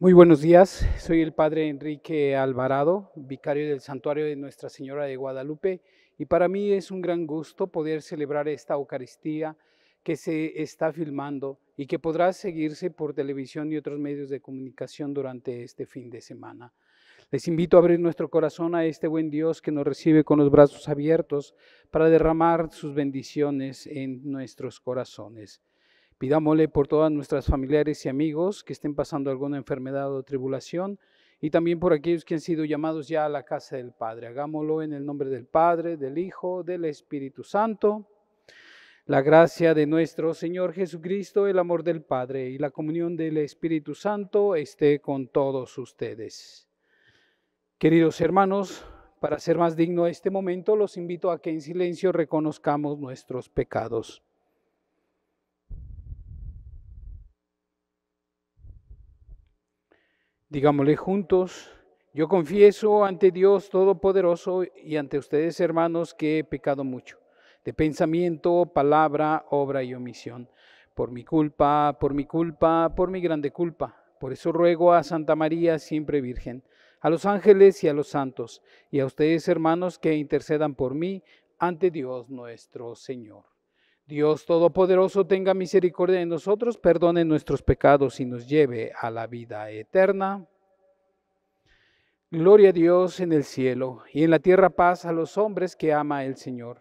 Muy buenos días, soy el Padre Enrique Alvarado, vicario del Santuario de Nuestra Señora de Guadalupe, y para mí es un gran gusto poder celebrar esta Eucaristía que se está filmando y que podrá seguirse por televisión y otros medios de comunicación durante este fin de semana. Les invito a abrir nuestro corazón a este buen Dios que nos recibe con los brazos abiertos para derramar sus bendiciones en nuestros corazones. Pidámosle por todas nuestras familiares y amigos que estén pasando alguna enfermedad o tribulación y también por aquellos que han sido llamados ya a la casa del Padre. Hagámoslo en el nombre del Padre, del Hijo, del Espíritu Santo. La gracia de nuestro Señor Jesucristo, el amor del Padre y la comunión del Espíritu Santo esté con todos ustedes. Queridos hermanos, para ser más digno este momento, los invito a que en silencio reconozcamos nuestros pecados. Digámosle juntos, yo confieso ante Dios Todopoderoso y ante ustedes hermanos que he pecado mucho, de pensamiento, palabra, obra y omisión, por mi culpa, por mi culpa, por mi grande culpa. Por eso ruego a Santa María, siempre Virgen, a los ángeles y a los santos, y a ustedes hermanos que intercedan por mí ante Dios nuestro Señor. Dios Todopoderoso tenga misericordia de nosotros, perdone nuestros pecados y nos lleve a la vida eterna. Gloria a Dios en el cielo y en la tierra paz a los hombres que ama el Señor.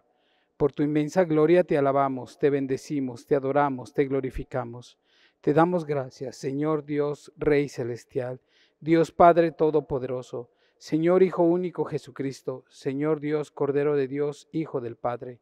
Por tu inmensa gloria te alabamos, te bendecimos, te adoramos, te glorificamos. Te damos gracias, Señor Dios, Rey Celestial, Dios Padre Todopoderoso, Señor Hijo Único Jesucristo, Señor Dios, Cordero de Dios, Hijo del Padre.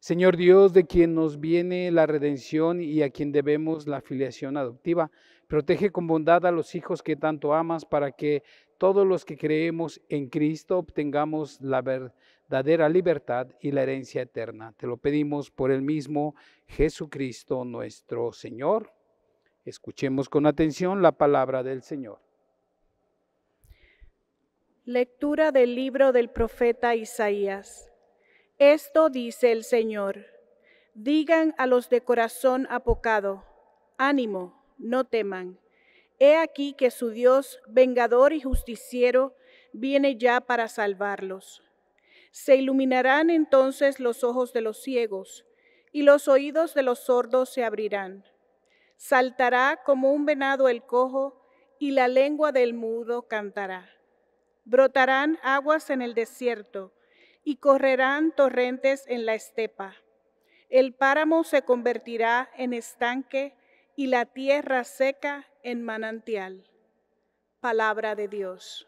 Señor Dios, de quien nos viene la redención y a quien debemos la filiación adoptiva, protege con bondad a los hijos que tanto amas para que todos los que creemos en Cristo obtengamos la verdadera libertad y la herencia eterna. Te lo pedimos por el mismo Jesucristo nuestro Señor. Escuchemos con atención la palabra del Señor. Lectura del libro del profeta Isaías. Esto dice el Señor. Digan a los de corazón apocado, ánimo, no teman. He aquí que su Dios, vengador y justiciero, viene ya para salvarlos. Se iluminarán entonces los ojos de los ciegos, y los oídos de los sordos se abrirán. Saltará como un venado el cojo, y la lengua del mudo cantará. Brotarán aguas en el desierto, y correrán torrentes en la estepa. El páramo se convertirá en estanque y la tierra seca en manantial. Palabra de Dios.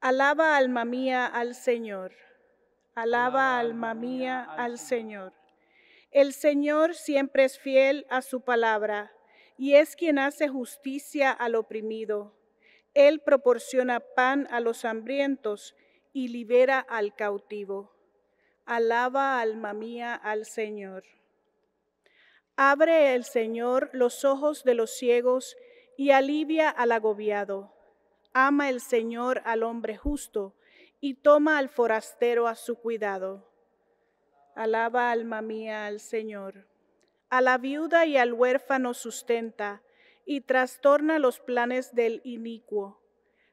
Alaba alma mía al Señor. Alaba alma mía al Señor. El Señor siempre es fiel a su palabra y es quien hace justicia al oprimido él proporciona pan a los hambrientos y libera al cautivo. Alaba, alma mía, al Señor. Abre el Señor los ojos de los ciegos y alivia al agobiado. Ama el Señor al hombre justo y toma al forastero a su cuidado. Alaba, alma mía, al Señor. A la viuda y al huérfano sustenta y trastorna los planes del inicuo.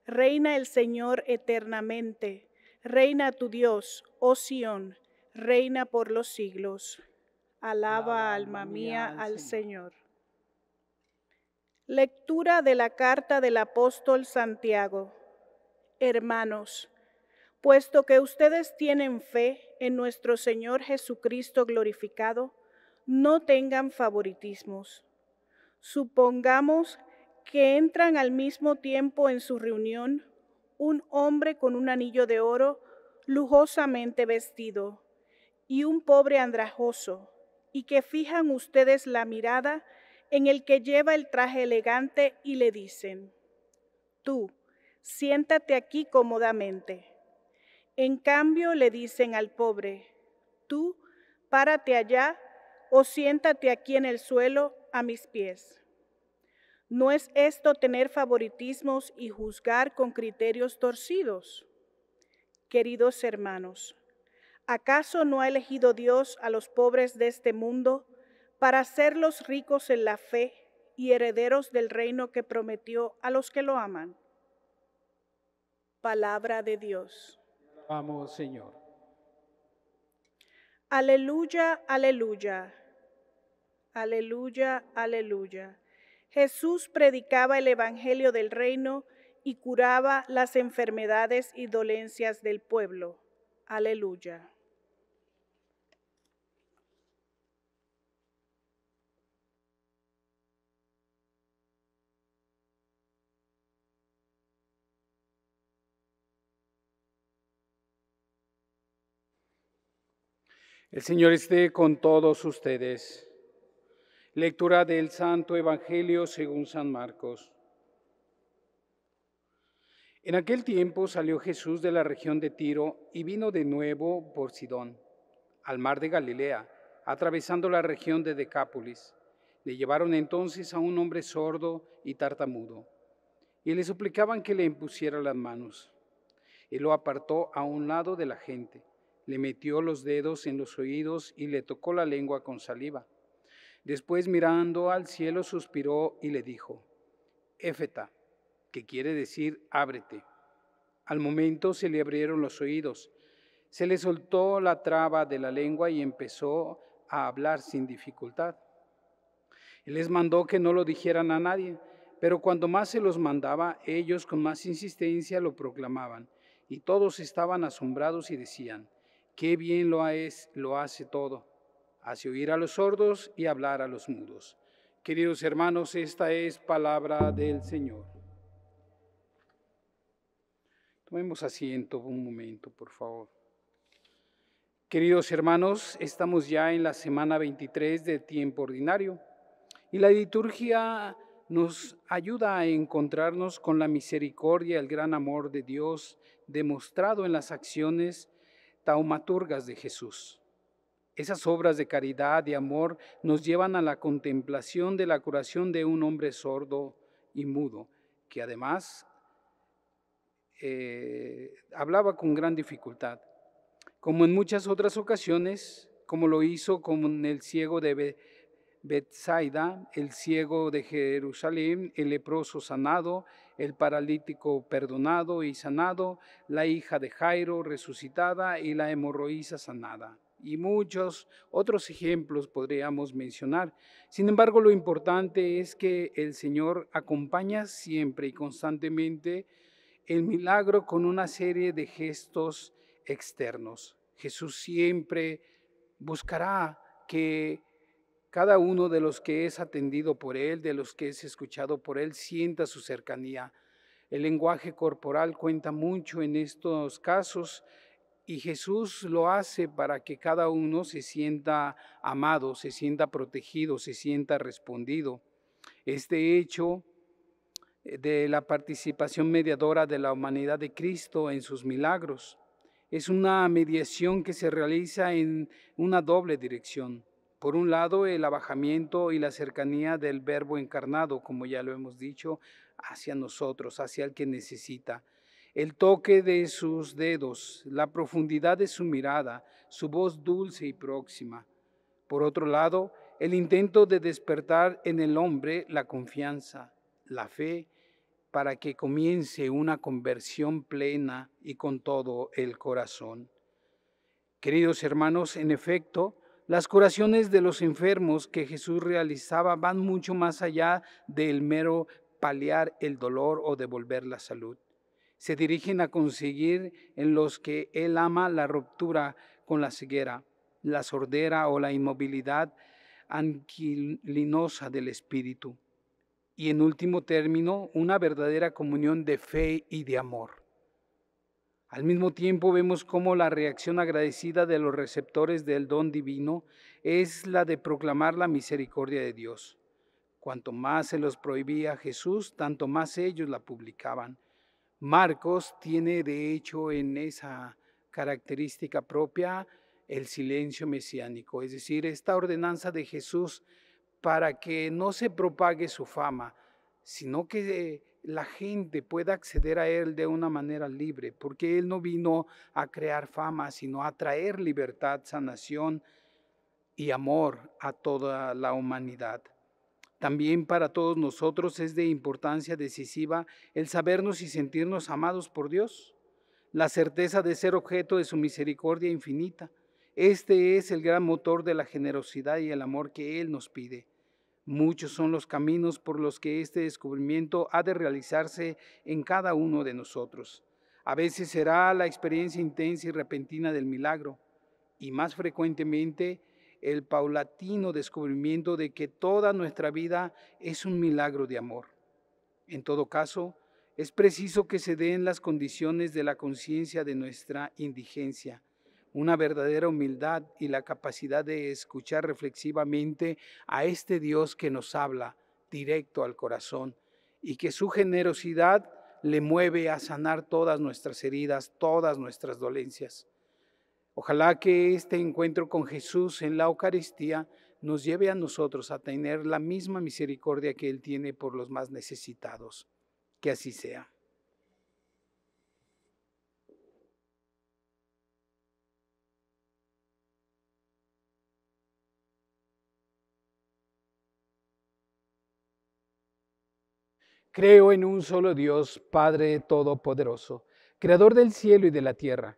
Reina el Señor eternamente, reina tu Dios, oh Sión, reina por los siglos. Alaba, alma mía, al Señor. Lectura de la carta del apóstol Santiago. Hermanos, puesto que ustedes tienen fe en nuestro Señor Jesucristo glorificado, no tengan favoritismos Supongamos que entran al mismo tiempo en su reunión un hombre con un anillo de oro lujosamente vestido y un pobre andrajoso, y que fijan ustedes la mirada en el que lleva el traje elegante y le dicen, tú, siéntate aquí cómodamente. En cambio le dicen al pobre, tú, párate allá o siéntate aquí en el suelo a mis pies. ¿No es esto tener favoritismos y juzgar con criterios torcidos? Queridos hermanos, ¿acaso no ha elegido Dios a los pobres de este mundo para hacerlos ricos en la fe y herederos del reino que prometió a los que lo aman? Palabra de Dios. Vamos, Señor. Aleluya, aleluya. Aleluya, aleluya. Jesús predicaba el Evangelio del reino y curaba las enfermedades y dolencias del pueblo. Aleluya. El Señor esté con todos ustedes. Lectura del Santo Evangelio según San Marcos. En aquel tiempo salió Jesús de la región de Tiro y vino de nuevo por Sidón, al mar de Galilea, atravesando la región de Decápolis. Le llevaron entonces a un hombre sordo y tartamudo, y le suplicaban que le impusiera las manos. Él lo apartó a un lado de la gente, le metió los dedos en los oídos y le tocó la lengua con saliva. Después mirando al cielo suspiró y le dijo, Éfeta, que quiere decir ábrete. Al momento se le abrieron los oídos, se le soltó la traba de la lengua y empezó a hablar sin dificultad. Él les mandó que no lo dijeran a nadie, pero cuando más se los mandaba, ellos con más insistencia lo proclamaban, y todos estaban asombrados y decían, qué bien lo, lo hace todo hace oír a los sordos y hablar a los mudos. Queridos hermanos, esta es palabra del Señor. Tomemos asiento un momento, por favor. Queridos hermanos, estamos ya en la semana 23 de tiempo ordinario y la liturgia nos ayuda a encontrarnos con la misericordia, el gran amor de Dios demostrado en las acciones taumaturgas de Jesús. Esas obras de caridad y amor nos llevan a la contemplación de la curación de un hombre sordo y mudo, que además eh, hablaba con gran dificultad. Como en muchas otras ocasiones, como lo hizo con el ciego de Bethsaida, el ciego de Jerusalén, el leproso sanado, el paralítico perdonado y sanado, la hija de Jairo resucitada y la hemorroísa sanada y muchos otros ejemplos podríamos mencionar. Sin embargo, lo importante es que el Señor acompaña siempre y constantemente el milagro con una serie de gestos externos. Jesús siempre buscará que cada uno de los que es atendido por Él, de los que es escuchado por Él, sienta su cercanía. El lenguaje corporal cuenta mucho en estos casos y Jesús lo hace para que cada uno se sienta amado, se sienta protegido, se sienta respondido. Este hecho eh, de la participación mediadora de la humanidad de Cristo en sus milagros es una mediación que se realiza en una doble dirección. Por un lado, el abajamiento y la cercanía del Verbo encarnado, como ya lo hemos dicho, hacia nosotros, hacia el que necesita el toque de sus dedos, la profundidad de su mirada, su voz dulce y próxima. Por otro lado, el intento de despertar en el hombre la confianza, la fe, para que comience una conversión plena y con todo el corazón. Queridos hermanos, en efecto, las curaciones de los enfermos que Jesús realizaba van mucho más allá del mero paliar el dolor o devolver la salud se dirigen a conseguir en los que él ama la ruptura con la ceguera, la sordera o la inmovilidad anquilinosa del espíritu. Y en último término, una verdadera comunión de fe y de amor. Al mismo tiempo vemos cómo la reacción agradecida de los receptores del don divino es la de proclamar la misericordia de Dios. Cuanto más se los prohibía Jesús, tanto más ellos la publicaban. Marcos tiene de hecho en esa característica propia el silencio mesiánico, es decir, esta ordenanza de Jesús para que no se propague su fama, sino que la gente pueda acceder a Él de una manera libre, porque Él no vino a crear fama, sino a traer libertad, sanación y amor a toda la humanidad. También para todos nosotros es de importancia decisiva el sabernos y sentirnos amados por Dios, la certeza de ser objeto de su misericordia infinita. Este es el gran motor de la generosidad y el amor que Él nos pide. Muchos son los caminos por los que este descubrimiento ha de realizarse en cada uno de nosotros. A veces será la experiencia intensa y repentina del milagro, y más frecuentemente el paulatino descubrimiento de que toda nuestra vida es un milagro de amor. En todo caso, es preciso que se den las condiciones de la conciencia de nuestra indigencia, una verdadera humildad y la capacidad de escuchar reflexivamente a este Dios que nos habla directo al corazón y que su generosidad le mueve a sanar todas nuestras heridas, todas nuestras dolencias. Ojalá que este encuentro con Jesús en la Eucaristía nos lleve a nosotros a tener la misma misericordia que Él tiene por los más necesitados. Que así sea. Creo en un solo Dios, Padre Todopoderoso, Creador del cielo y de la tierra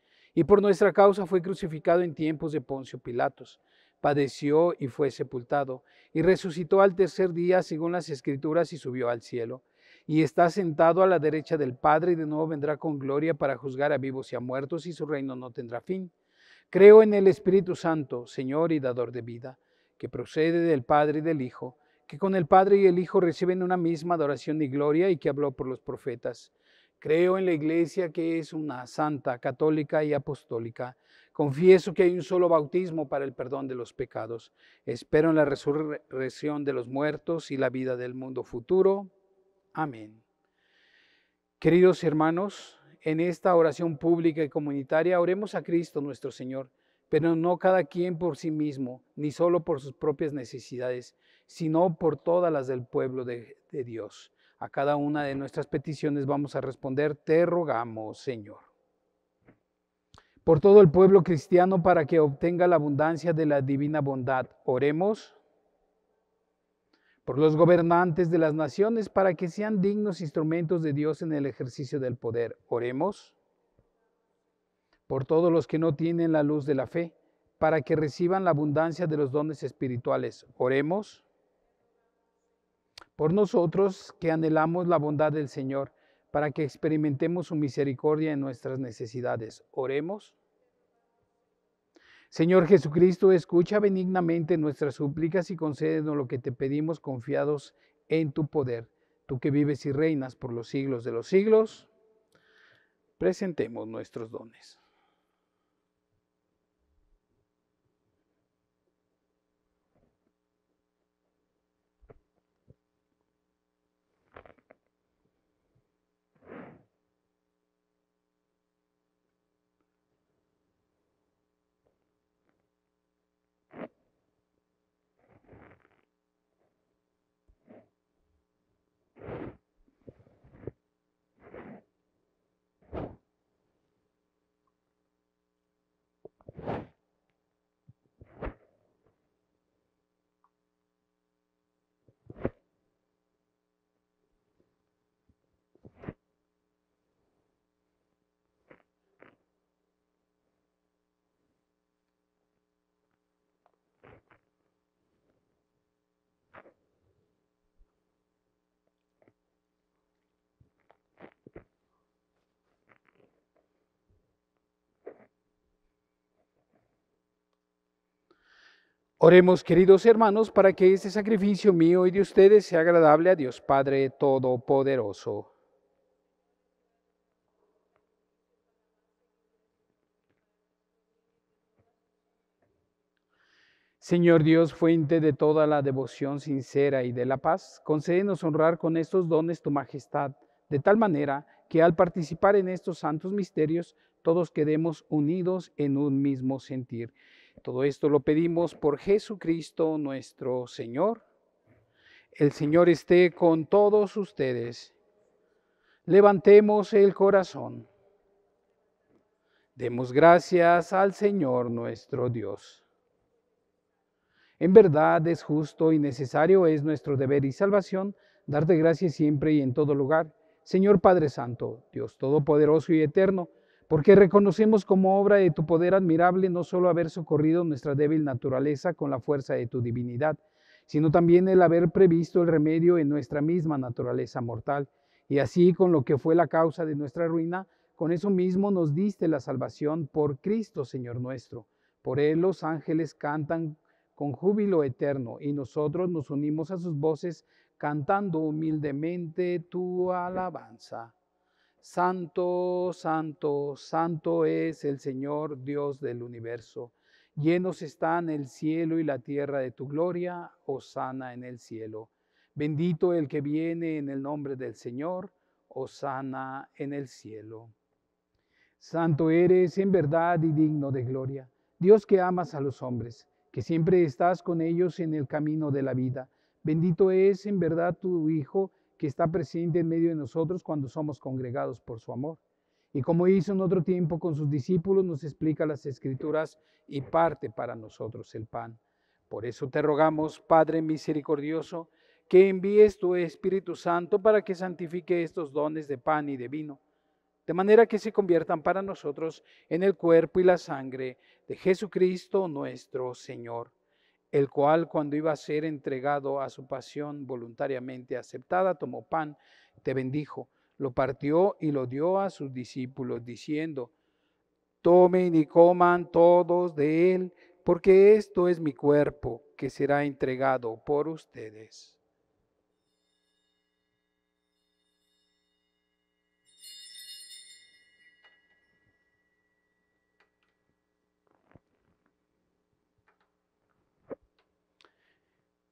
y por nuestra causa fue crucificado en tiempos de Poncio Pilatos. Padeció y fue sepultado, y resucitó al tercer día según las Escrituras y subió al cielo. Y está sentado a la derecha del Padre y de nuevo vendrá con gloria para juzgar a vivos y a muertos, y su reino no tendrá fin. Creo en el Espíritu Santo, Señor y Dador de vida, que procede del Padre y del Hijo, que con el Padre y el Hijo reciben una misma adoración y gloria y que habló por los profetas. Creo en la Iglesia que es una santa, católica y apostólica. Confieso que hay un solo bautismo para el perdón de los pecados. Espero en la resurrección de los muertos y la vida del mundo futuro. Amén. Queridos hermanos, en esta oración pública y comunitaria oremos a Cristo nuestro Señor, pero no cada quien por sí mismo, ni solo por sus propias necesidades, sino por todas las del pueblo de, de Dios. A cada una de nuestras peticiones vamos a responder, te rogamos, Señor. Por todo el pueblo cristiano para que obtenga la abundancia de la divina bondad, oremos. Por los gobernantes de las naciones para que sean dignos instrumentos de Dios en el ejercicio del poder, oremos. Por todos los que no tienen la luz de la fe, para que reciban la abundancia de los dones espirituales, oremos por nosotros que anhelamos la bondad del Señor, para que experimentemos su misericordia en nuestras necesidades. Oremos. Señor Jesucristo, escucha benignamente nuestras súplicas y concédenos lo que te pedimos confiados en tu poder, tú que vives y reinas por los siglos de los siglos. Presentemos nuestros dones. Oremos, queridos hermanos, para que este sacrificio mío y de ustedes sea agradable a Dios Padre Todopoderoso. Señor Dios, fuente de toda la devoción sincera y de la paz, concédenos honrar con estos dones tu majestad, de tal manera que al participar en estos santos misterios, todos quedemos unidos en un mismo sentir todo esto lo pedimos por Jesucristo nuestro Señor. El Señor esté con todos ustedes. Levantemos el corazón. Demos gracias al Señor nuestro Dios. En verdad es justo y necesario, es nuestro deber y salvación, darte gracias siempre y en todo lugar. Señor Padre Santo, Dios Todopoderoso y Eterno, porque reconocemos como obra de tu poder admirable no solo haber socorrido nuestra débil naturaleza con la fuerza de tu divinidad, sino también el haber previsto el remedio en nuestra misma naturaleza mortal, y así con lo que fue la causa de nuestra ruina, con eso mismo nos diste la salvación por Cristo, Señor nuestro. Por Él los ángeles cantan con júbilo eterno, y nosotros nos unimos a sus voces cantando humildemente tu alabanza. Santo, santo, santo es el Señor Dios del universo. Llenos están el cielo y la tierra de tu gloria, oh, sana en el cielo. Bendito el que viene en el nombre del Señor, oh, sana en el cielo. Santo eres en verdad y digno de gloria, Dios que amas a los hombres, que siempre estás con ellos en el camino de la vida. Bendito es en verdad tu Hijo, que está presente en medio de nosotros cuando somos congregados por su amor. Y como hizo en otro tiempo con sus discípulos, nos explica las escrituras y parte para nosotros el pan. Por eso te rogamos, Padre misericordioso, que envíes tu Espíritu Santo para que santifique estos dones de pan y de vino, de manera que se conviertan para nosotros en el cuerpo y la sangre de Jesucristo nuestro Señor el cual cuando iba a ser entregado a su pasión voluntariamente aceptada, tomó pan, te bendijo, lo partió y lo dio a sus discípulos, diciendo, tomen y coman todos de él, porque esto es mi cuerpo que será entregado por ustedes.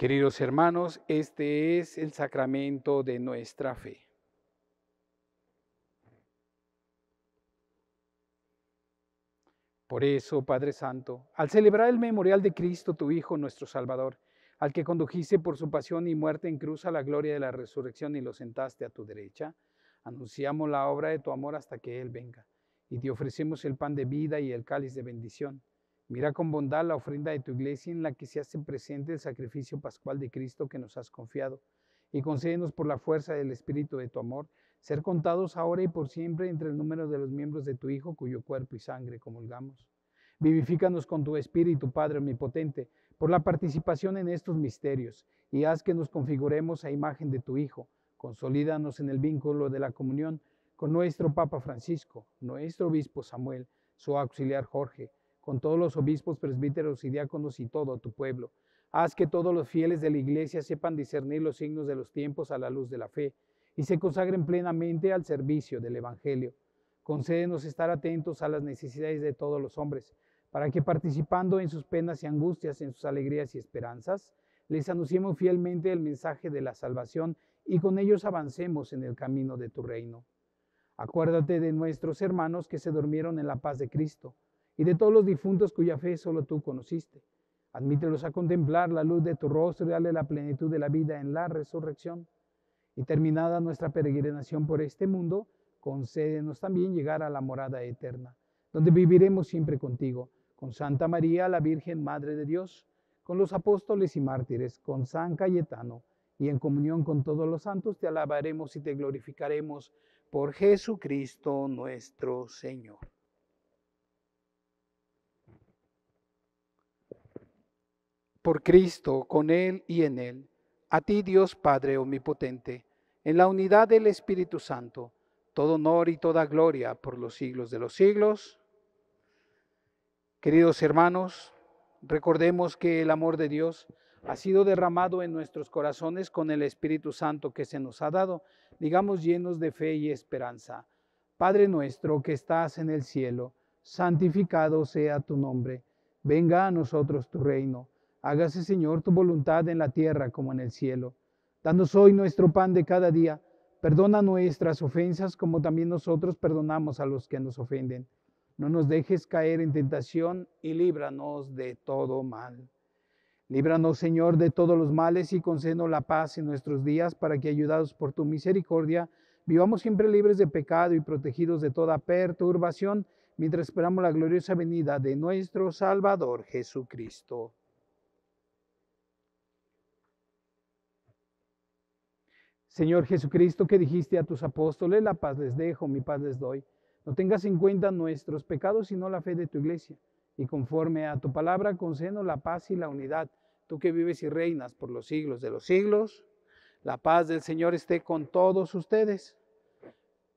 Queridos hermanos, este es el sacramento de nuestra fe. Por eso, Padre Santo, al celebrar el memorial de Cristo, tu Hijo, nuestro Salvador, al que condujiste por su pasión y muerte en cruz a la gloria de la resurrección y lo sentaste a tu derecha, anunciamos la obra de tu amor hasta que Él venga y te ofrecemos el pan de vida y el cáliz de bendición Mira con bondad la ofrenda de tu iglesia en la que se hace presente el sacrificio pascual de Cristo que nos has confiado, y concédenos por la fuerza del Espíritu de tu amor ser contados ahora y por siempre entre el número de los miembros de tu Hijo, cuyo cuerpo y sangre comulgamos. Vivifícanos con tu Espíritu, Padre Omnipotente, por la participación en estos misterios, y haz que nos configuremos a imagen de tu Hijo. Consolídanos en el vínculo de la comunión con nuestro Papa Francisco, nuestro Obispo Samuel, su auxiliar Jorge, con todos los obispos, presbíteros y diáconos y todo tu pueblo. Haz que todos los fieles de la Iglesia sepan discernir los signos de los tiempos a la luz de la fe y se consagren plenamente al servicio del Evangelio. Concédenos estar atentos a las necesidades de todos los hombres, para que participando en sus penas y angustias, en sus alegrías y esperanzas, les anunciemos fielmente el mensaje de la salvación y con ellos avancemos en el camino de tu reino. Acuérdate de nuestros hermanos que se durmieron en la paz de Cristo y de todos los difuntos cuya fe solo tú conociste. Admítelos a contemplar la luz de tu rostro y dale la plenitud de la vida en la resurrección. Y terminada nuestra peregrinación por este mundo, concédenos también llegar a la morada eterna, donde viviremos siempre contigo, con Santa María, la Virgen Madre de Dios, con los apóstoles y mártires, con San Cayetano, y en comunión con todos los santos te alabaremos y te glorificaremos por Jesucristo nuestro Señor. por Cristo, con Él y en Él. A ti Dios Padre Omnipotente, en la unidad del Espíritu Santo, todo honor y toda gloria por los siglos de los siglos. Queridos hermanos, recordemos que el amor de Dios ha sido derramado en nuestros corazones con el Espíritu Santo que se nos ha dado, digamos llenos de fe y esperanza. Padre nuestro que estás en el cielo, santificado sea tu nombre, venga a nosotros tu reino Hágase, Señor, tu voluntad en la tierra como en el cielo. Danos hoy nuestro pan de cada día. Perdona nuestras ofensas como también nosotros perdonamos a los que nos ofenden. No nos dejes caer en tentación y líbranos de todo mal. Líbranos, Señor, de todos los males y concedo la paz en nuestros días para que, ayudados por tu misericordia, vivamos siempre libres de pecado y protegidos de toda perturbación mientras esperamos la gloriosa venida de nuestro Salvador Jesucristo. Señor Jesucristo, que dijiste a tus apóstoles, la paz les dejo, mi paz les doy. No tengas en cuenta nuestros pecados, sino la fe de tu iglesia. Y conforme a tu palabra, concedo la paz y la unidad. Tú que vives y reinas por los siglos de los siglos, la paz del Señor esté con todos ustedes.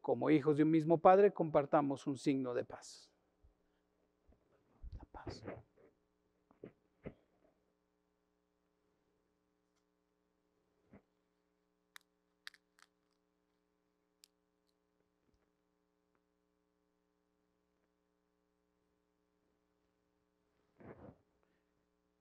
Como hijos de un mismo Padre, compartamos un signo de paz. La paz.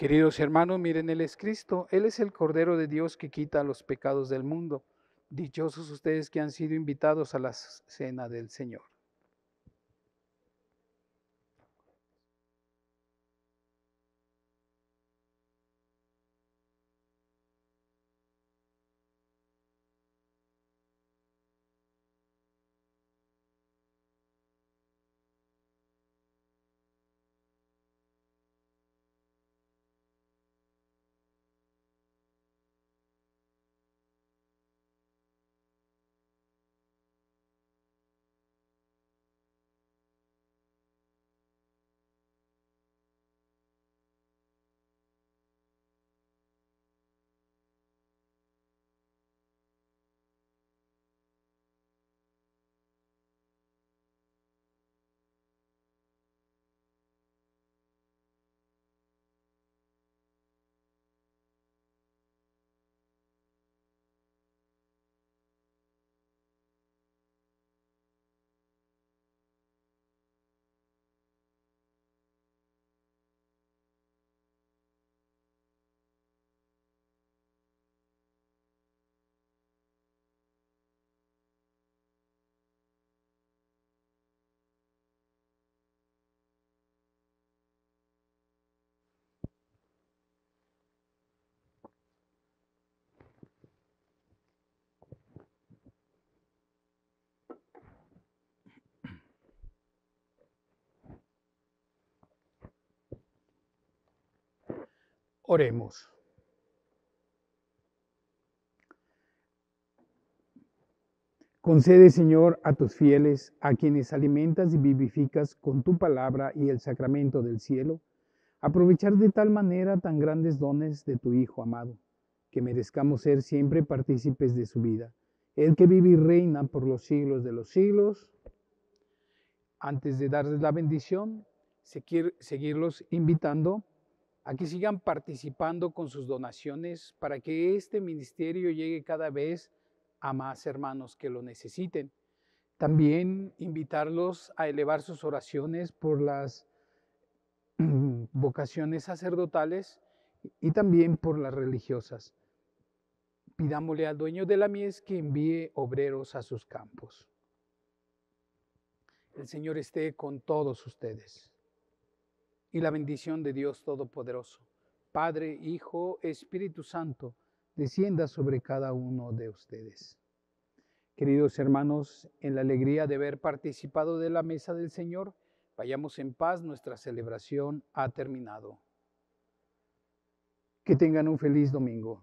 Queridos hermanos, miren, Él es Cristo, Él es el Cordero de Dios que quita los pecados del mundo. Dichosos ustedes que han sido invitados a la cena del Señor. Oremos. Concede, Señor, a tus fieles, a quienes alimentas y vivificas con tu palabra y el sacramento del cielo, aprovechar de tal manera tan grandes dones de tu Hijo amado, que merezcamos ser siempre partícipes de su vida, el que vive y reina por los siglos de los siglos. Antes de darles la bendición, seguirlos invitando a que sigan participando con sus donaciones para que este ministerio llegue cada vez a más hermanos que lo necesiten. También invitarlos a elevar sus oraciones por las mm, vocaciones sacerdotales y también por las religiosas. Pidámosle al dueño de la mies que envíe obreros a sus campos. El Señor esté con todos ustedes y la bendición de Dios Todopoderoso, Padre, Hijo, Espíritu Santo, descienda sobre cada uno de ustedes. Queridos hermanos, en la alegría de haber participado de la mesa del Señor, vayamos en paz, nuestra celebración ha terminado. Que tengan un feliz domingo.